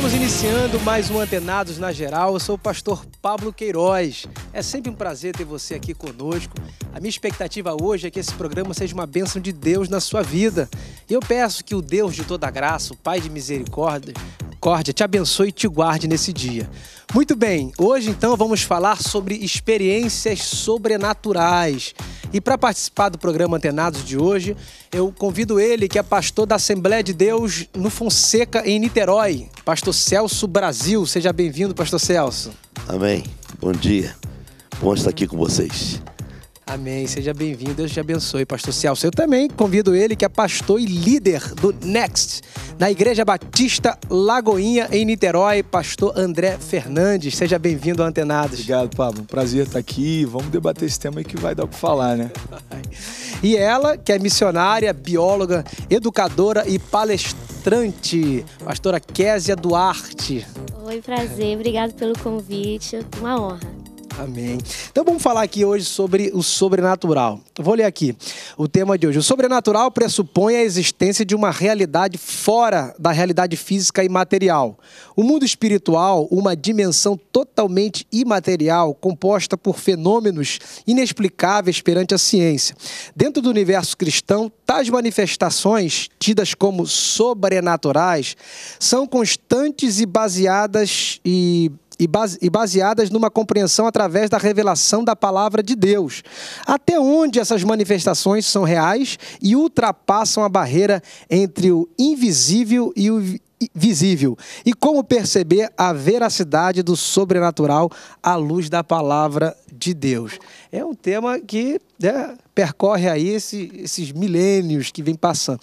Estamos iniciando mais um Antenados na Geral. Eu sou o pastor Pablo Queiroz. É sempre um prazer ter você aqui conosco. A minha expectativa hoje é que esse programa seja uma bênção de Deus na sua vida. E eu peço que o Deus de toda graça, o Pai de misericórdia, misericórdia te abençoe e te guarde nesse dia. Muito bem, hoje então vamos falar sobre experiências sobrenaturais. E para participar do programa Antenados de hoje, eu convido ele, que é pastor da Assembleia de Deus no Fonseca, em Niterói, pastor Celso Brasil. Seja bem-vindo, pastor Celso. Amém. Bom dia. Bom estar aqui com vocês. Amém. Seja bem-vindo. Deus te abençoe, pastor Celso. Eu também convido ele, que é pastor e líder do Next, na Igreja Batista Lagoinha, em Niterói, pastor André Fernandes. Seja bem-vindo, Antenados. Obrigado, Pablo. Prazer estar aqui. Vamos debater esse tema aí que vai dar o que falar, né? E ela, que é missionária, bióloga, educadora e palestrante, pastora Késia Duarte. Oi, prazer. Obrigado pelo convite. Uma honra. Amém. Então vamos falar aqui hoje sobre o sobrenatural. Vou ler aqui o tema de hoje. O sobrenatural pressupõe a existência de uma realidade fora da realidade física e material. O mundo espiritual, uma dimensão totalmente imaterial, composta por fenômenos inexplicáveis perante a ciência. Dentro do universo cristão, tais manifestações, tidas como sobrenaturais, são constantes e baseadas e e baseadas numa compreensão através da revelação da palavra de Deus. Até onde essas manifestações são reais e ultrapassam a barreira entre o invisível e o visível e como perceber a veracidade do sobrenatural à luz da palavra de Deus. É um tema que né, percorre aí esse, esses milênios que vem passando.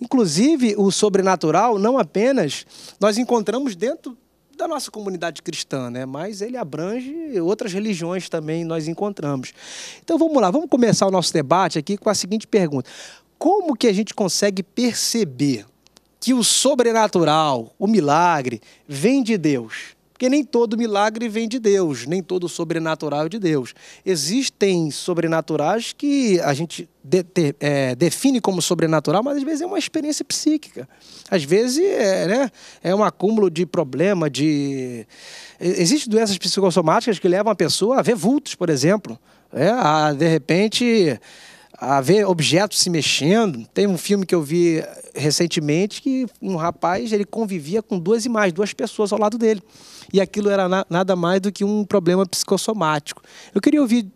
Inclusive, o sobrenatural, não apenas nós encontramos dentro da nossa comunidade cristã, né? mas ele abrange outras religiões também, nós encontramos. Então vamos lá, vamos começar o nosso debate aqui com a seguinte pergunta: Como que a gente consegue perceber que o sobrenatural, o milagre, vem de Deus? Porque nem todo milagre vem de Deus, nem todo sobrenatural é de Deus. Existem sobrenaturais que a gente de, de, é, define como sobrenatural, mas às vezes é uma experiência psíquica. Às vezes é, né, é um acúmulo de problema, de. Existem doenças psicossomáticas que levam a pessoa a ver vultos, por exemplo. É, a, de repente a ver objetos se mexendo. Tem um filme que eu vi recentemente que um rapaz ele convivia com duas imagens, duas pessoas ao lado dele e aquilo era na, nada mais do que um problema psicossomático. Eu queria ouvir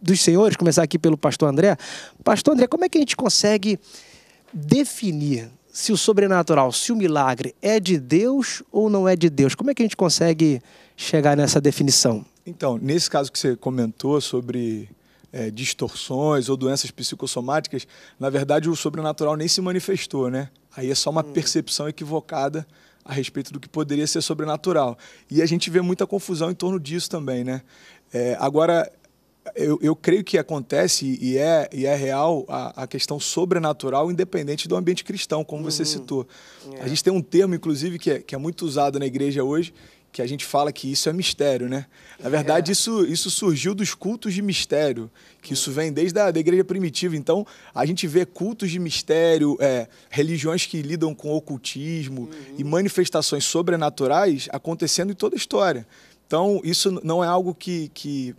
dos senhores, começar aqui pelo pastor André. Pastor André, como é que a gente consegue definir se o sobrenatural, se o milagre é de Deus ou não é de Deus? Como é que a gente consegue chegar nessa definição? Então, nesse caso que você comentou sobre é, distorções ou doenças psicossomáticas, na verdade o sobrenatural nem se manifestou, né? Aí é só uma hum. percepção equivocada a respeito do que poderia ser sobrenatural. E a gente vê muita confusão em torno disso também, né? É, agora, eu, eu, creio que acontece e é, e é real a, a questão sobrenatural, independente do ambiente cristão, como uhum. você citou. É. A gente tem um termo, inclusive, que é, que é muito usado na igreja hoje, que a gente fala que isso é mistério, né? Na verdade, é. isso, isso surgiu dos cultos de mistério, que isso vem desde a da igreja primitiva. Então, a gente vê cultos de mistério, é, religiões que lidam com ocultismo uhum. e manifestações sobrenaturais acontecendo em toda a história. Então, isso não é algo que, que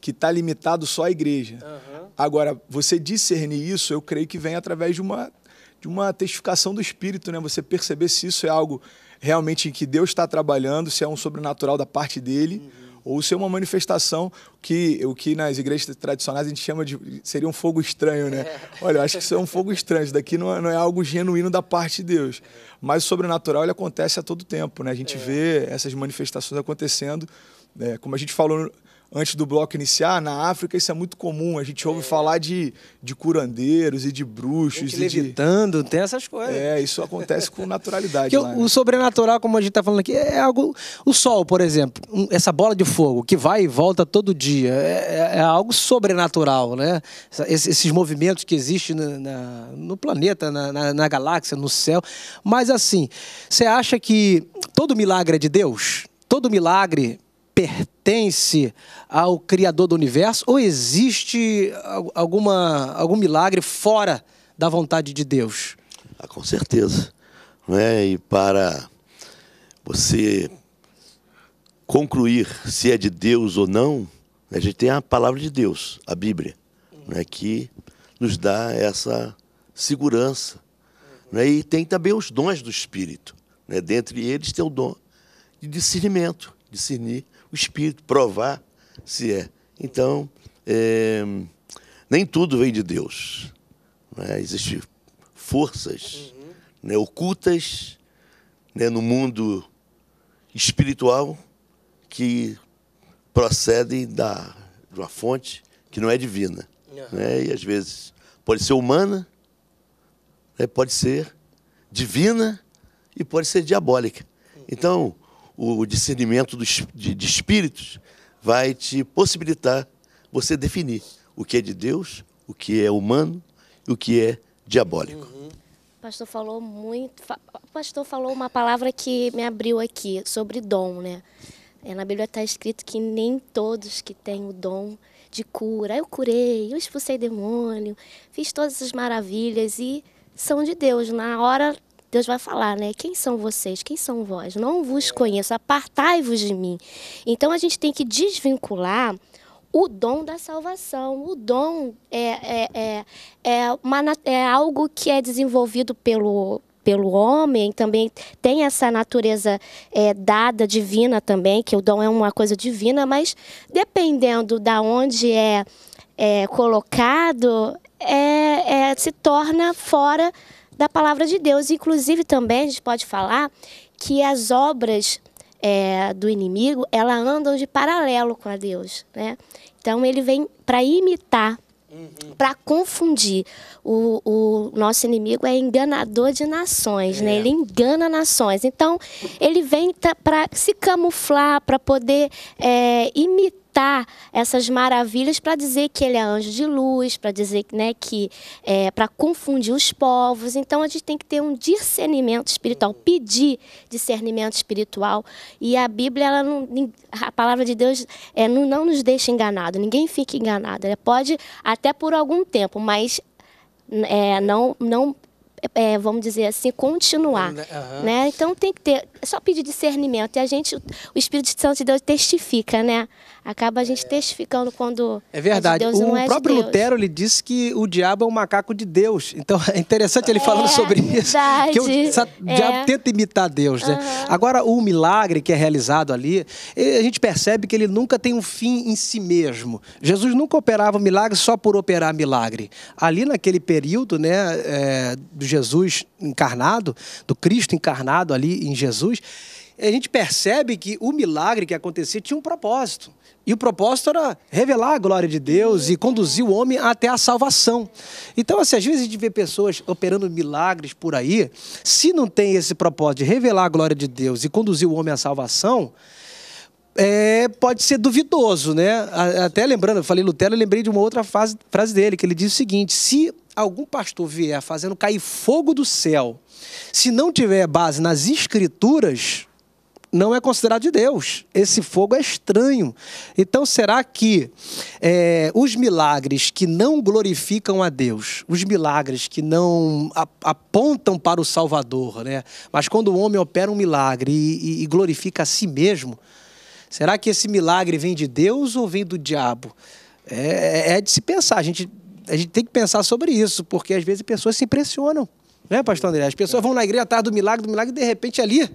que está limitado só à igreja. Uhum. Agora, você discernir isso, eu creio que vem através de uma, de uma testificação do Espírito, né? Você perceber se isso é algo realmente que Deus está trabalhando, se é um sobrenatural da parte dele. Uhum. Ou se é uma manifestação que o que nas igrejas tradicionais a gente chama de. seria um fogo estranho, né? É. Olha, eu acho que isso é um fogo estranho. Isso daqui não é, não é algo genuíno da parte de Deus. Mas o sobrenatural ele acontece a todo tempo, né? A gente é. vê essas manifestações acontecendo. Né? como a gente falou antes do bloco iniciar, na África isso é muito comum. A gente ouve é. falar de, de curandeiros e de bruxos. Gente e levitando, de... tem essas coisas. É, isso acontece com naturalidade. Lá, o, né? sobrenatural, como a gente está falando aqui, é algo. O sol, por exemplo, essa bola de fogo que vai e volta todo dia, é, é, é algo sobrenatural, né? esses movimentos que existem na, na, no planeta, na, na, na galáxia, no céu. Mas assim, você acha que todo milagre é de Deus? Todo milagre pertence ao Criador do universo ou existe alguma, algum milagre fora da vontade de Deus? Ah, com certeza. Não é? E para você concluir se é de Deus ou não, a gente tem a palavra de Deus, a Bíblia, né, que nos dá essa segurança. Né, e tem também os dons do Espírito. Né, dentre eles tem o dom de discernimento, discernir o Espírito provar se é. Então, é, nem tudo vem de Deus. Né? Existem forças uhum. né, ocultas né, no mundo espiritual que procedem da, de uma fonte que não é divina. Uhum. Né? E às vezes pode ser humana, né, pode ser divina e pode ser diabólica. Uhum. Então, o discernimento de espíritos vai te possibilitar você definir o que é de Deus, o que é humano e o que é diabólico. Uhum. Pastor falou muito, pastor falou uma palavra que me abriu aqui sobre dom, né? É, na Bíblia está escrito que nem todos que têm o dom de cura, eu curei, eu expulsei demônio, fiz todas as maravilhas e são de Deus. Na hora Deus vai falar, né? Quem são vocês? Quem são vós? Não vos conheço, apartai-vos de mim. Então a gente tem que desvincular o dom da salvação. O dom é, é, é, é, uma, é algo que é desenvolvido pelo, pelo homem, também tem essa natureza é, dada divina também, que o dom é uma coisa divina, mas dependendo da onde é, é colocado, é, é, se torna fora da palavra de Deus. Inclusive, também a gente pode falar que as obras é, do inimigo ela andam de paralelo com a Deus, né? Então ele vem para imitar, uhum. para confundir. O, o, nosso inimigo é enganador de nações, né? é. né? Ele engana nações. Então ele vem para se camuflar, para poder é, imitar contar essas maravilhas para dizer que ele é anjo de luz, para dizer né, que é, para confundir os povos. Então a gente tem que ter um discernimento espiritual, pedir discernimento espiritual. E a Bíblia, ela não, a palavra de Deus é, não, não nos deixa enganado, ninguém fica enganado. Ela pode até por algum tempo, mas é, não, não é, vamos dizer assim, continuar. Uhum. Né? Então tem que ter, é só pedir discernimento. E a gente, o Espírito Santo de Deus testifica, né? acaba a gente testificando quando. É verdade. De o é próprio de Lutero ele disse que o diabo é um macaco de Deus. Então é interessante ele falando é sobre isso. Verdade. Que o, é. diabo tenta imitar Deus. Né? Uhum. Agora, o milagre que é realizado ali, a gente percebe que ele nunca tem um fim em si mesmo. Jesus nunca operava milagre só por operar milagre. Ali naquele período, né, é, do Jesus encarnado, do Cristo encarnado ali em Jesus a gente percebe que o milagre que acontecia tinha um propósito. E o propósito era revelar a glória de Deus e conduzir o homem até a salvação. Então, assim, às vezes a gente vê pessoas operando milagres por aí, se não tem esse propósito de revelar a glória de Deus e conduzir o homem à salvação, é, pode ser duvidoso, né? Até lembrando, eu falei Lutero, eu lembrei de uma outra frase, frase dele, que ele diz o seguinte: se algum pastor vier fazendo cair fogo do céu, se não tiver base nas escrituras, não é considerado de Deus. Esse fogo é estranho. Então, será que é, os milagres que não glorificam a Deus, os milagres que não apontam para o Salvador, né? mas quando o homem opera um milagre e, e glorifica a si mesmo, será que esse milagre vem de Deus ou vem do diabo? É, é, é de se pensar. A gente, a gente tem que pensar sobre isso, porque às vezes pessoas se impressionam. Né, pastor André? As pessoas vão na igreja atrás do milagre, do milagre, e de repente é ali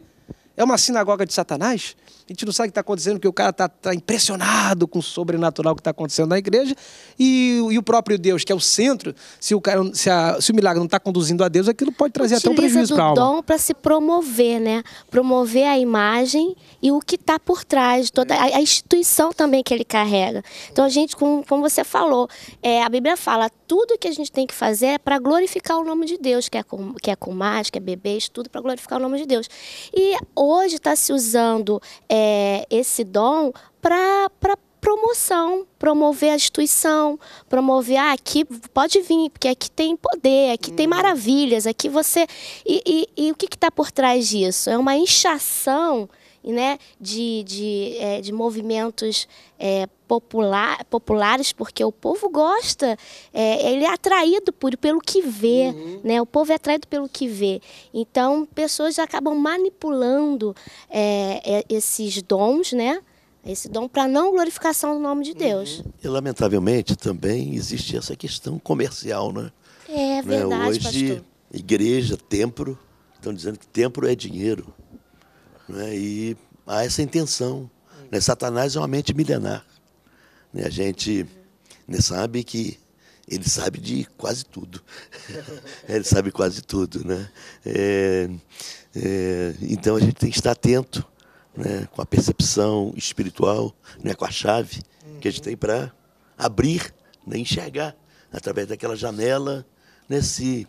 é uma sinagoga de Satanás? a gente não sabe o que está acontecendo, porque o cara está tá impressionado com o sobrenatural que está acontecendo na igreja, e, e, o próprio Deus, que é o centro, se o, cara, se a, se o milagre não está conduzindo a Deus, aquilo pode trazer Utiliza até um prejuízo para a alma. dom para se promover, né? Promover a imagem e o que está por trás, toda a, a, instituição também que ele carrega. Então a gente, como, como você falou, é, a Bíblia fala, tudo que a gente tem que fazer é para glorificar o nome de Deus, que é com, que é com mais, que é bebês, tudo para glorificar o nome de Deus. E hoje está se usando... É, é, esse dom para promoção, promover a instituição, promover ah, aqui pode vir, porque aqui tem poder, aqui hum. tem uhum. maravilhas, aqui você. E, e, e o que está por trás disso? É uma inchação e né, de, de, é, de movimentos é, popular, populares, porque o povo gosta, é, ele é atraído por, pelo que vê, uhum. né? O povo é atraído pelo que vê. Então, pessoas acabam manipulando é, é, esses dons, né? Esse dom para não glorificação do nome de Deus. Uhum. E, lamentavelmente, também existe essa questão comercial, né? É né? verdade, né? Hoje, pastor. igreja, templo, estão dizendo que templo é dinheiro. Né? E há essa intenção. Né? Satanás é uma mente milenar. Né? A gente né, sabe que ele sabe de quase tudo. ele sabe quase tudo. Né? É, é, então a gente tem que estar atento né, com a percepção espiritual, né, com a chave que a gente tem para abrir, né, enxergar através daquela janela né, se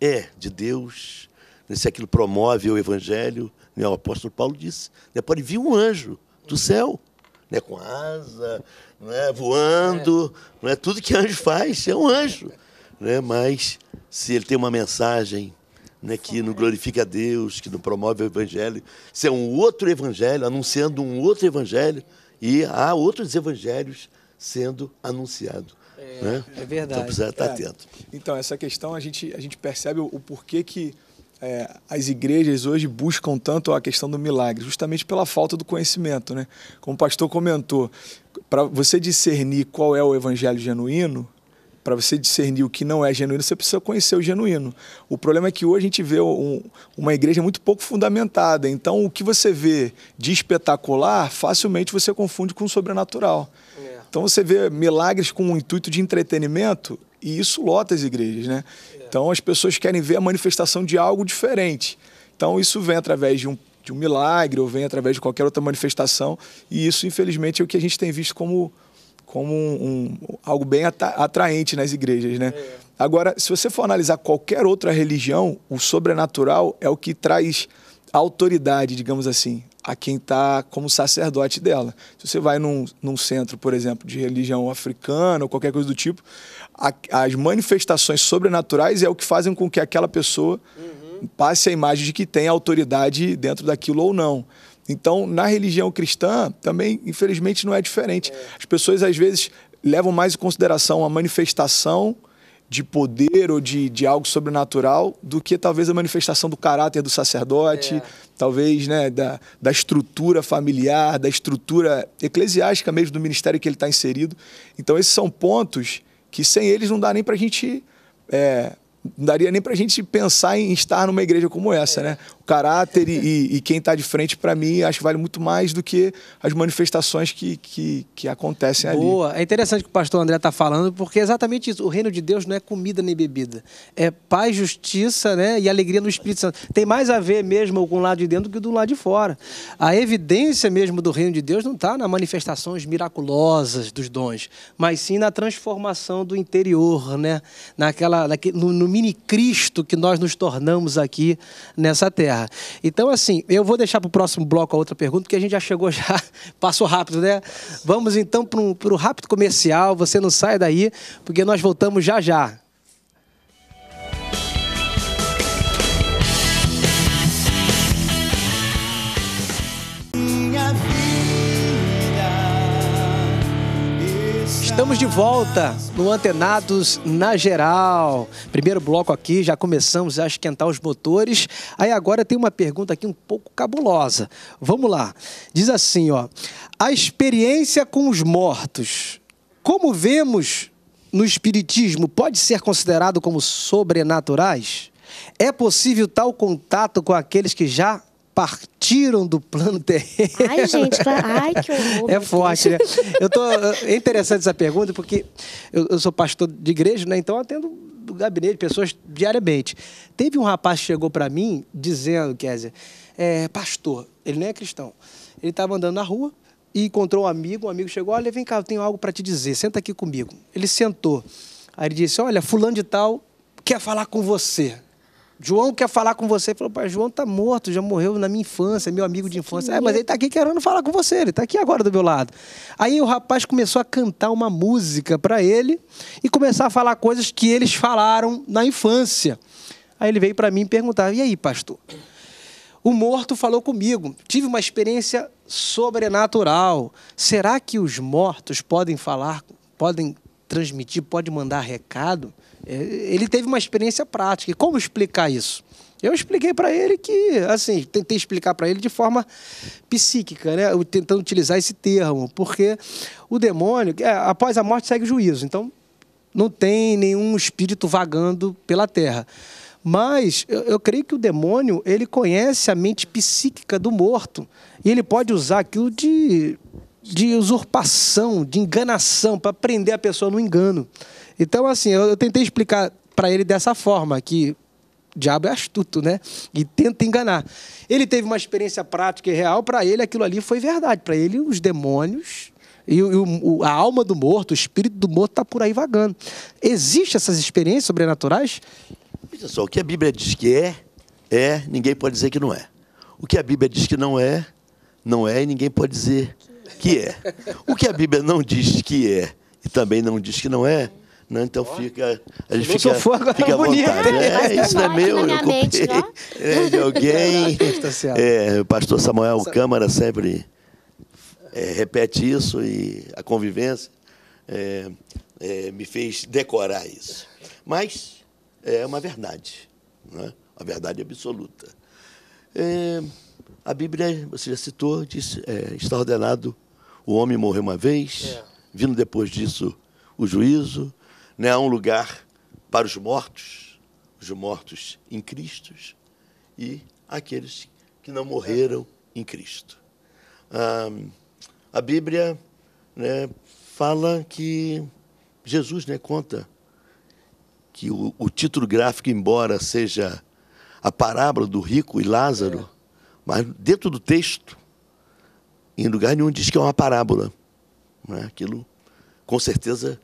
é de Deus, né, se aquilo promove o Evangelho, né? O apóstolo Paulo disse: né, pode vir um anjo do uhum. céu, né, com asa, né, voando, é. Né, tudo que anjo faz é um anjo. Né, mas se ele tem uma mensagem né, que não glorifica a Deus, que não promove o evangelho, se é um outro evangelho, anunciando um outro evangelho, e há outros evangelhos sendo anunciados. É, né? é, verdade. Então precisa estar é. atento. Então, essa questão a gente, a gente percebe o porquê que é, as igrejas hoje buscam tanto a questão do milagre, justamente pela falta do conhecimento, né? Como o pastor comentou, para você discernir qual é o evangelho genuíno, para você discernir o que não é genuíno, você precisa conhecer o genuíno. O problema é que hoje a gente vê um, uma igreja muito pouco fundamentada, então o que você vê de espetacular, facilmente você confunde com o sobrenatural. É. Então você vê milagres com o intuito de entretenimento, e isso lota as igrejas, né? Então as pessoas querem ver a manifestação de algo diferente. Então isso vem através de um, de um milagre ou vem através de qualquer outra manifestação. E isso, infelizmente, é o que a gente tem visto como, como um, um algo bem atraente nas igrejas, né? É. Agora, se você for analisar qualquer outra religião, o sobrenatural é o que traz autoridade, digamos assim, a quem está como sacerdote dela. Se você vai num, num, centro, por exemplo, de religião africana ou qualquer coisa do tipo, a, as manifestações sobrenaturais é o que fazem com que aquela pessoa uhum. passe a imagem de que tem autoridade dentro daquilo ou não. Então, na religião cristã, também, infelizmente, não é diferente. É. As pessoas, às vezes, levam mais em consideração a manifestação de poder ou de, de algo sobrenatural do que talvez a manifestação do caráter do sacerdote, é. talvez né, da, da estrutura familiar, da estrutura eclesiástica mesmo do ministério que ele está inserido. Então, esses são pontos que sem eles não dá nem para a gente é, não daria nem para a gente pensar em estar numa igreja como essa, né? caráter e, e quem está de frente para mim acho que vale muito mais do que as manifestações que, que, que acontecem ali. Boa, é interessante que o pastor André está falando, porque é exatamente isso. O reino de Deus não é comida nem bebida, é paz, justiça né, e alegria no Espírito Santo. Tem mais a ver mesmo com o lado de dentro do que do lado de fora. A evidência mesmo do reino de Deus não está na manifestações miraculosas dos dons, mas sim na transformação do interior, né? Naquela, naquele, no, no mini Cristo que nós nos tornamos aqui nessa terra. Terra. Então, assim, eu vou deixar para o próximo bloco a outra pergunta, porque a gente já chegou, já passou rápido, né? Vamos então para um rápido comercial. Você não sai daí, porque nós voltamos já já. Estamos de volta no Antenados na Geral. Primeiro bloco aqui, já começamos a esquentar os motores. Aí agora tem uma pergunta aqui um pouco cabulosa. Vamos lá. Diz assim, ó: A experiência com os mortos, como vemos no espiritismo, pode ser considerado como sobrenaturais? É possível tal contato com aqueles que já partiram do plano terreno. Ai, gente, claro. ai, que horror. É forte, né? Eu tô, é interessante essa pergunta, porque eu, eu sou pastor de igreja, né? Então atendo do gabinete pessoas diariamente. Teve um rapaz que chegou para mim dizendo, Kézia, é, pastor, ele nem é cristão. Ele estava andando na rua e encontrou um amigo, um amigo chegou, olha, vem cá, eu tenho algo para te dizer, senta aqui comigo. Ele sentou. Aí ele disse, olha, fulano de tal quer falar com você. João quer falar com você. Falou, pai, João tá morto, já morreu na minha infância, meu amigo de infância. É, mas ele tá aqui querendo falar com você, ele tá aqui agora do meu lado. Aí o rapaz começou a cantar uma música para ele e começar a falar coisas que eles falaram na infância. Aí ele veio para mim perguntar: e aí, pastor? O morto falou comigo, tive uma experiência sobrenatural. Será que os mortos podem falar, podem transmitir, podem mandar recado? É, ele teve uma experiência prática. E como explicar isso? Eu expliquei para ele que, assim, tentei explicar para ele de forma psíquica, né? Eu tentando utilizar esse termo, porque o demônio, é, após a morte, segue o juízo. Então, não tem nenhum espírito vagando pela terra. Mas eu, eu, creio que o demônio, ele conhece a mente psíquica do morto. E ele pode usar aquilo de, de usurpação, de enganação, para prender a pessoa no engano. Então, assim, eu, eu tentei explicar para ele dessa forma, que o diabo é astuto, né? E tenta enganar. Ele teve uma experiência prática e real, para ele aquilo ali foi verdade. Para ele, os demônios e o, a alma do morto, o espírito do morto está por aí vagando. Existem essas experiências sobrenaturais? Veja só, o que a Bíblia diz que é, é, ninguém pode dizer que não é. O que a Bíblia diz que não é, não é e ninguém pode dizer que é. O que a Bíblia não diz que é e também não diz que não é, né? então fica. A gente fica, fogo, fica à vontade. Né? É, isso né? é meu, eu comprei. de alguém. Tá tá é, o pastor Samuel Câmara sempre é, repete isso e a convivência é, é, me fez decorar isso. Mas é uma verdade, né? uma verdade absoluta. É, a Bíblia, você já citou, diz, é, está ordenado o homem morrer uma vez, é. vindo depois disso o juízo. Né? Há um lugar para os mortos, os mortos em Cristo e aqueles que não morreram em Cristo. Ah, a Bíblia né, fala que Jesus né, conta que o, o, título gráfico, embora seja a parábola do rico e Lázaro, é. mas dentro do texto, em lugar nenhum diz que é uma parábola. Né? Aquilo, com certeza,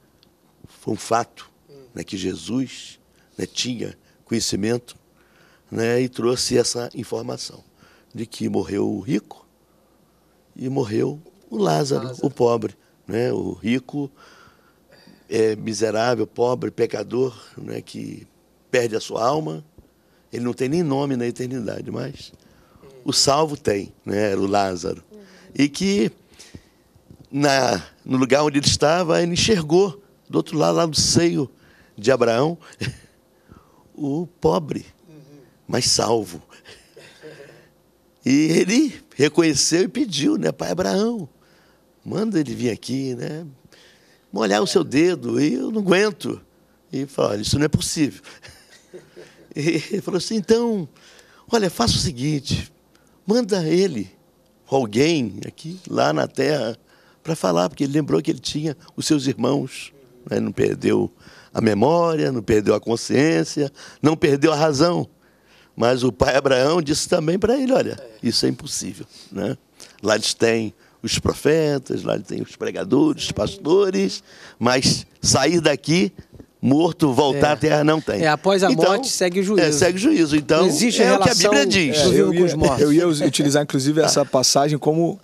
foi um fato né, que Jesus né, tinha conhecimento né, e trouxe essa informação de que morreu o rico e morreu o Lázaro, Lázaro. o pobre. Né, o rico é miserável, pobre, pecador, né, que perde a sua alma. Ele não tem nem nome na eternidade, mas o salvo tem, né, o Lázaro. Uhum. E que na, no lugar onde ele estava, ele enxergou do outro lado, lá no seio de Abraão, o pobre, mas salvo. E ele reconheceu e pediu, né, pai Abraão, manda ele vir aqui, né, molhar o seu dedo, e eu não aguento. E falou, olha, isso não é possível. E ele falou assim, então, olha, faça o seguinte, manda ele, alguém aqui, lá na terra, para falar, porque ele lembrou que ele tinha os seus irmãos. Ele né? não perdeu a memória, não perdeu a consciência, não perdeu a razão. Mas o pai Abraão disse também para ele: olha, é. isso é impossível. Né? Lá eles têm os profetas, lá tem os pregadores, os é. pastores, mas sair daqui morto, voltar é. à terra não tem. É, após a então, morte segue o juízo. É, segue o juízo. Então, existe é relação, o que a Bíblia diz. É, eu, ia, eu ia utilizar, inclusive, essa passagem como,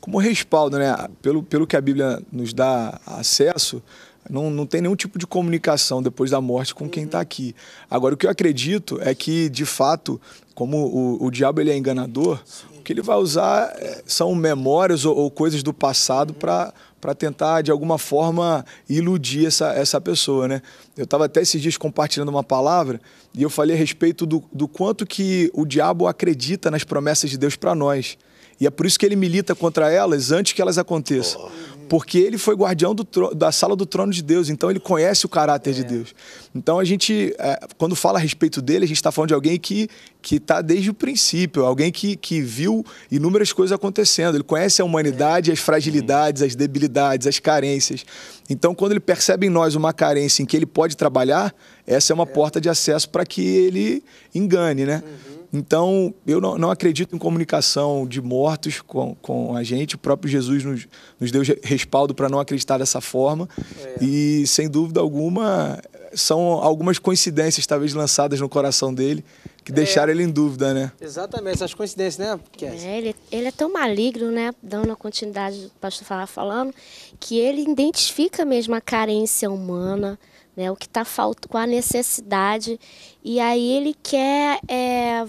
como respaldo, né? Pelo, pelo que a Bíblia nos dá acesso, não, não tem nenhum tipo de comunicação depois da morte com quem está uhum. aqui. Agora, o que eu acredito é que, de fato, como o, o diabo ele é enganador, Sim. o que ele vai usar é, são memórias ou, ou coisas do passado uhum. para para tentar de alguma forma iludir essa, essa pessoa, né? Eu estava até esses dias compartilhando uma palavra e eu falei a respeito do, do quanto que o diabo acredita nas promessas de Deus para nós. E é por isso que ele milita contra elas antes que elas aconteçam. Oh porque ele foi guardião trono, da sala do trono de Deus, então ele conhece o caráter é. de Deus. Então a gente, é, quando fala a respeito dele, a gente está falando de alguém que que está desde o princípio, alguém que, que viu inúmeras coisas acontecendo. Ele conhece a humanidade, é. as fragilidades, as debilidades, as carências. Então, quando ele percebe em nós uma carência em que ele pode trabalhar, essa é uma é. porta de acesso para que ele engane, né? Uhum. Então, eu não, não, acredito em comunicação de mortos com, com a gente. O próprio Jesus nos, nos deu respaldo para não acreditar dessa forma. É. E, sem dúvida alguma, são algumas coincidências, talvez, lançadas no coração dele, que é. deixaram ele em dúvida, né? Exatamente, essas coincidências, né, É, ele, ele é tão maligno, né? Dando a continuidade do pastor falar falando, que ele identifica mesmo a carência humana né? O que está faltando, com a necessidade. E aí ele quer é,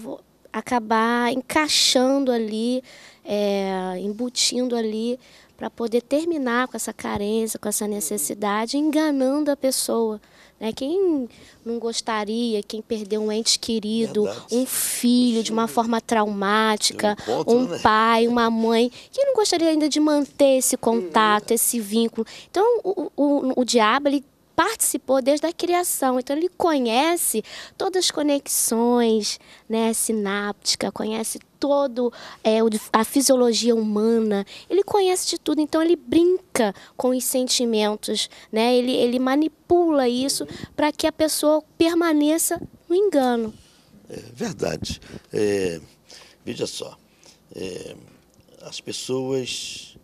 acabar encaixando ali, é, embutindo ali para poder terminar com essa carência, com essa necessidade, enganando a pessoa. Né? Quem não gostaria, quem perdeu um ente querido, Verdade. um filho de uma forma traumática, um, ponto, um né? pai, uma mãe, quem não gostaria ainda de manter esse uhum. contato, esse vínculo? Então, o, o, o diabo, ele participou desde a criação, então ele conhece todas as conexões né, sináptica, conhece todo é, a fisiologia humana, ele conhece de tudo, então ele brinca com os sentimentos, né? ele, ele manipula isso para que a pessoa permaneça no engano. É verdade. É, veja só, é, as pessoas,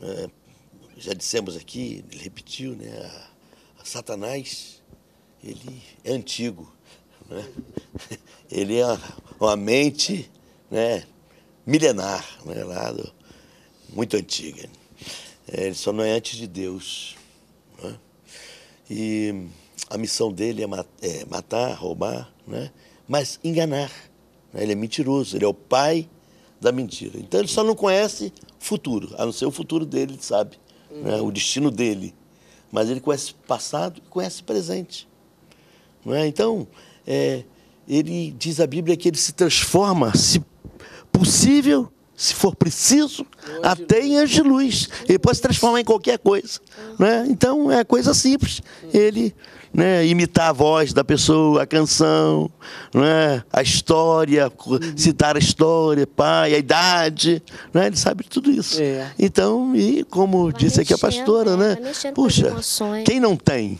é, já dissemos aqui, ele repetiu, né? A, Satanás, ele é antigo. Né? Ele é uma mente né, milenar, né, lá do, muito antiga. Ele só não é antes de Deus. Né? E a missão dele é, mat é matar, roubar, né? mas enganar. Né? Ele é mentiroso, ele é o pai da mentira. Então ele só não conhece futuro, a não ser o futuro dele, sabe? Uhum. Né? O destino dele mas ele conhece passado e conhece presente. Não é? Então, é, ele diz a Bíblia que ele se transforma, se possível, se for preciso, até em anjo de luz. Ele pode se transformar em qualquer coisa. É? Então, é coisa simples. Ele né, imitar a voz da pessoa, a canção, né, a história, uhum. citar a história, pai, a idade, né, ele sabe tudo isso. É. Então, e como vai disse aqui a pastora, né, né? puxa, quem não tem?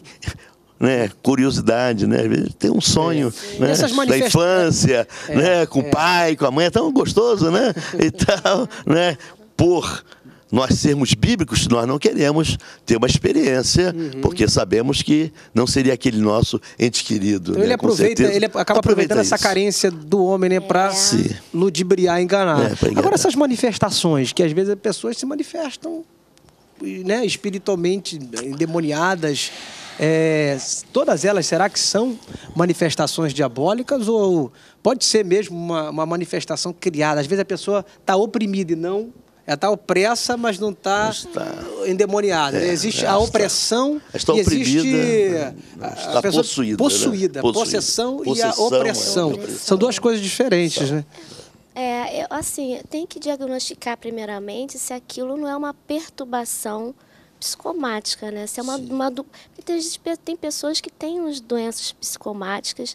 Né, curiosidade, né? Tem um sonho é, né, da infância, é, né, com o é. pai, com a mãe, é tão gostoso, né? E tal, é. né? Por nós sermos bíblicos, nós não queremos ter uma experiência, uhum. porque sabemos que não seria aquele nosso ente querido. Então né? ele aproveita, ele acaba aproveitando essa carência do homem, né, para é. ludibriar, enganar. É, enganar. Agora essas manifestações, que às vezes as pessoas se manifestam, né, espiritualmente endemoniadas, é, todas elas, será que são manifestações diabólicas ou pode ser mesmo uma, uma manifestação criada? Às vezes a pessoa está oprimida e não ela é está opressa, mas tá não está endemoniada. É, existe a opressão está, está existe está a pessoa possuída, possuída, né? possuída. Possessão, possessão, e a é opressão. É São duas coisas diferentes, né? É, é assim, tem que diagnosticar primeiramente se aquilo não é uma perturbação psicomática, né? Se é uma, uma tem, tem pessoas que têm as doenças psicomáticas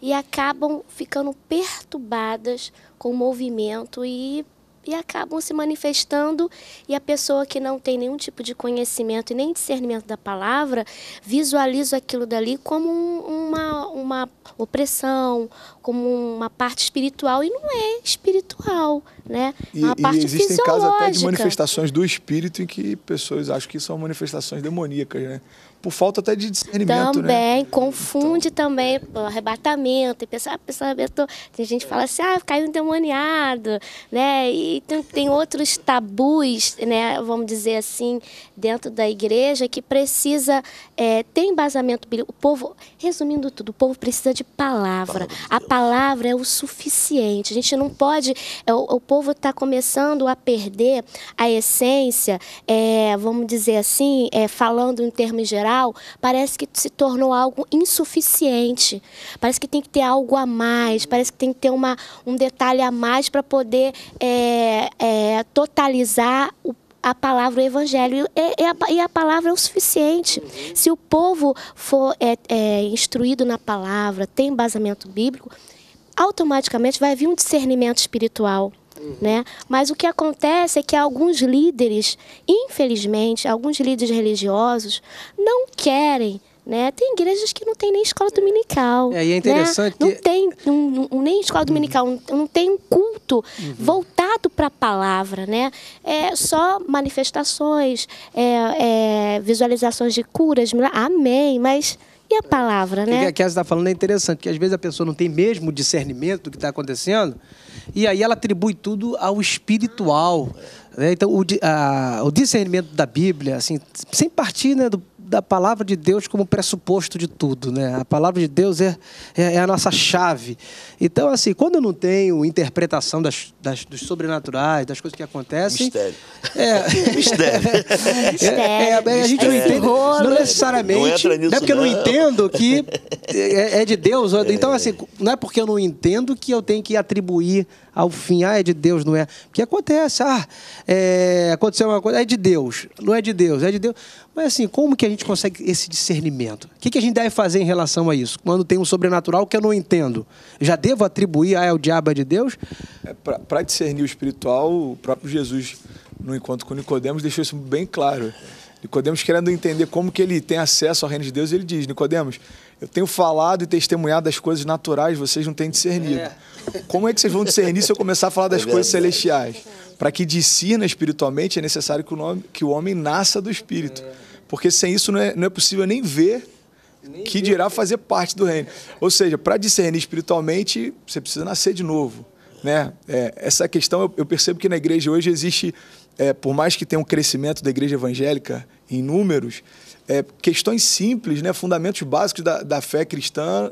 e acabam ficando perturbadas com o movimento e e acabam se manifestando e a pessoa que não tem nenhum tipo de conhecimento e nem discernimento da palavra visualiza aquilo dali como uma, uma opressão, como uma parte espiritual e não é espiritual, né? é uma e parte existem casos até de manifestações do espírito em que pessoas acham que são manifestações demoníacas, né? por falta até de discernimento, né? Também, né? confunde então... também arrebatamento, pensamento, ah, tem gente que fala assim, ah, caiu endemoniado, né? E tem, tem outros tabus, né, vamos dizer assim, dentro da igreja que precisa é, ter embasamento bíblico. O povo, resumindo tudo, o povo precisa de palavra. A palavra é o suficiente. A gente não pode, é, o, o, povo está começando a perder a essência, é, vamos dizer assim, é, falando em termos gerais, moral parece que se tornou algo insuficiente. Parece que tem que ter algo a mais, parece que tem que ter uma, um detalhe a mais para poder é, é, totalizar o a palavra o evangelho e, a, e a palavra é o suficiente. Se o povo for é, é, instruído na palavra, tem embasamento bíblico, automaticamente vai vir um discernimento espiritual. Né? Mas o que acontece é que alguns líderes, infelizmente, alguns líderes religiosos, não querem né? Tem igrejas que não tem nem escola dominical. É, e é interessante né? que... Não tem um, um, nem escola uhum. dominical, uhum. não, não, tem um culto uhum. voltado para a palavra, né? É só manifestações, é, é, visualizações de curas, amém, mas e a palavra, né? O que né? a Kézia está falando é interessante, porque às vezes a pessoa não tem mesmo discernimento do que está acontecendo, e aí ela atribui tudo ao espiritual. Né? Então, o, a, o, discernimento da Bíblia, assim, sem partir né, do, da palavra de Deus como pressuposto de tudo, né? A palavra de Deus é, é, é, a nossa chave. Então, assim, quando eu não tenho interpretação das, das dos sobrenaturais, das coisas que acontecem... Mistério. É, mistério. É, é, é, a gente não entende, não necessariamente... Não entra nisso, não é porque não. eu não entendo que é, é de Deus. Então, assim, não é porque eu não entendo que eu tenho que atribuir ao fim, ah, é de Deus, não é? Porque acontece, ah, é, aconteceu uma coisa, é de Deus, não é de Deus, é de Deus. Mas assim, como que a gente consegue esse discernimento? O que, que a gente deve fazer em relação a isso? Quando tem um sobrenatural que eu não entendo, já devo atribuir, ah, é o diabo, é de Deus? É, Para discernir o espiritual, o próprio Jesus, no encontro com Nicodemos, deixou isso bem claro. Nicodemos querendo entender como que ele tem acesso ao reino de Deus, ele diz, Nicodemos, eu tenho falado e testemunhado das coisas naturais, vocês não têm discernido. É. Como é que vocês vão discernir se eu começar a falar das é coisas celestiais? Para que discirna espiritualmente, é necessário que o, nome, que o homem nasça do Espírito. Porque sem isso não é, não é possível nem ver que dirá fazer parte do reino. Ou seja, para discernir espiritualmente, você precisa nascer de novo. Né? É, essa questão, eu, eu percebo que na igreja hoje existe, é, por mais que tenha um crescimento da igreja evangélica em números, é, questões simples, né, fundamentos básicos da, da fé cristã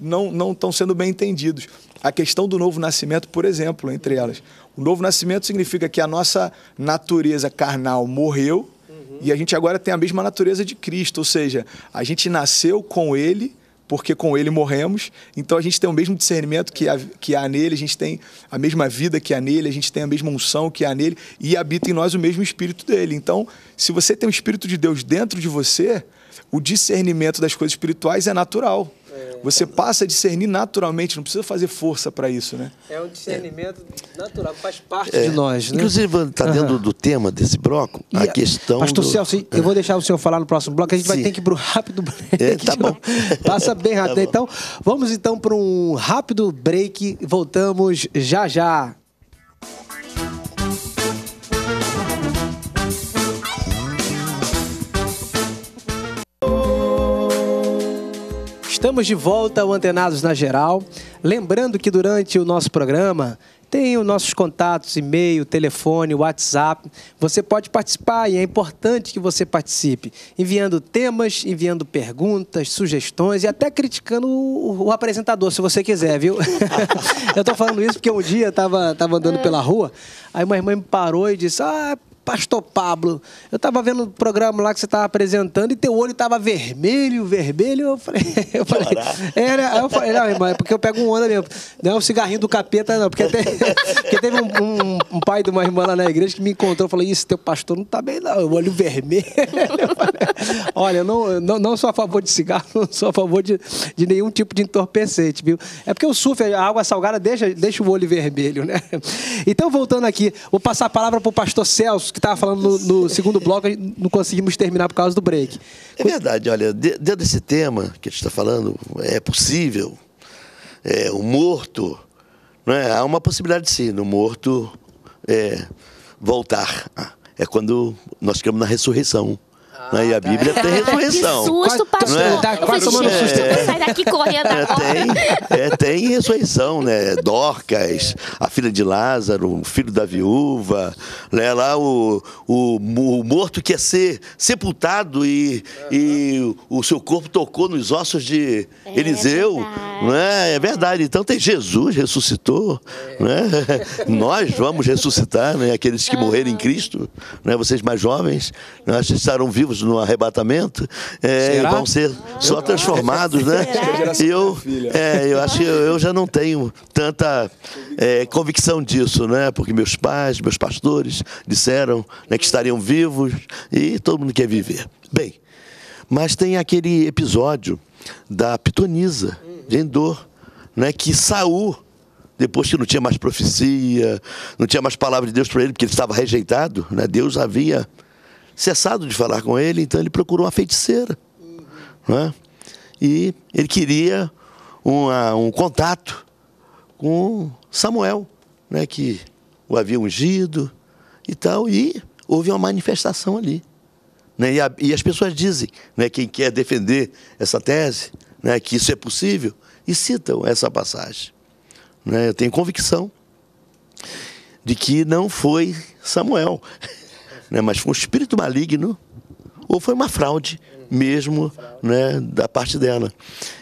não, não estão sendo bem entendidos. A questão do novo nascimento, por exemplo, entre elas. O novo nascimento significa que a nossa natureza carnal morreu uhum. e a gente agora tem a mesma natureza de Cristo, ou seja, a gente nasceu com Ele, porque com Ele morremos, então a gente tem o mesmo discernimento que há, que há nele, a gente tem a mesma vida que há nele, a gente tem a mesma unção que há nele e habita em nós o mesmo Espírito dele. Então, se você tem o Espírito de Deus dentro de você, o discernimento das coisas espirituais é natural. Você passa a discernir naturalmente, não precisa fazer força para isso, né? É um discernimento natural, faz parte é. de nós, né? Inclusive, está dentro uhum. do tema desse bloco, e a questão. Pastor do... Celso, eu vou deixar o senhor falar no próximo bloco, a gente Sim. vai ter que ir para o rápido break. É, tá bom. Passa bem tá rápido. Tá então, vamos então para um rápido break. Voltamos já já. Estamos de volta ao Antenados na Geral. Lembrando que durante o nosso programa tem os nossos contatos, e-mail, telefone, WhatsApp. Você pode participar e é importante que você participe, enviando temas, enviando perguntas, sugestões e até criticando o, o apresentador, se você quiser, viu? eu estou falando isso porque um dia estava tava andando é. pela rua, aí uma irmã me parou e disse: Ah, Pastor Pablo, eu tava vendo o um programa lá que você tava apresentando e teu olho tava vermelho, vermelho. Eu falei, eu falei, é, eu falei não, irmão, é porque eu pego um onda mesmo. Não é um cigarrinho do capeta, não. Porque, porque teve um, um, um, pai de uma irmã lá na igreja que me encontrou e falou: Isso, teu pastor não tá bem, não. O olho vermelho. Eu falei, Olha, eu não, não, não sou a favor de cigarro, não sou a favor de, de nenhum tipo de entorpecente, viu? É porque o surf, a água salgada, deixa, deixa o olho vermelho, né? Então, voltando aqui, vou passar a palavra pro pastor Celso que estava falando no, no, segundo bloco, não conseguimos terminar por causa do break. É verdade, olha, dentro desse tema que a gente está falando, é possível, é, o morto, é há uma possibilidade sim, no morto é, voltar. É quando nós ficamos na ressurreição. Ah, né, e a tá. Bíblia tá. tem ressurreição. Que susto, é? pastor. Não é? tá, quase tomando susto. É, sai daqui correndo é, tem, é, tem ressurreição, né? Dorcas, a filha de Lázaro, o filho da viúva, né? lá o, o, o morto que ia ser sepultado e, e o seu corpo tocou nos ossos de é Eliseu. Né? É verdade. Então tem Jesus ressuscitou. É. Né? Nós vamos ressuscitar, né? aqueles que morreram em Cristo, né? vocês mais jovens, nós né? estarão vivos no arrebatamento é, vão ser só ah. transformados, né? É e eu, é, eu acho que eu já não tenho tanta é, convicção disso, né? Porque meus pais, meus pastores disseram né, que estariam vivos e todo mundo quer viver. Bem, mas tem aquele episódio da pitonisa de Endor, né? Que Saul depois que não tinha mais profecia, não tinha mais palavra de Deus para ele, porque ele estava rejeitado, né? Deus havia cessado de falar com ele, então ele procurou uma feiticeira. Uhum. Né? E ele queria uma, ah, um contato com Samuel, né, que o havia ungido e tal, e houve uma manifestação ali. Né? E, a, e as pessoas dizem, né, quem quer defender essa tese, né, que isso é possível, e citam essa passagem. Né? Eu tenho convicção de que não foi Samuel né? mas foi um espírito maligno ou foi uma fraude mesmo né, da parte dela.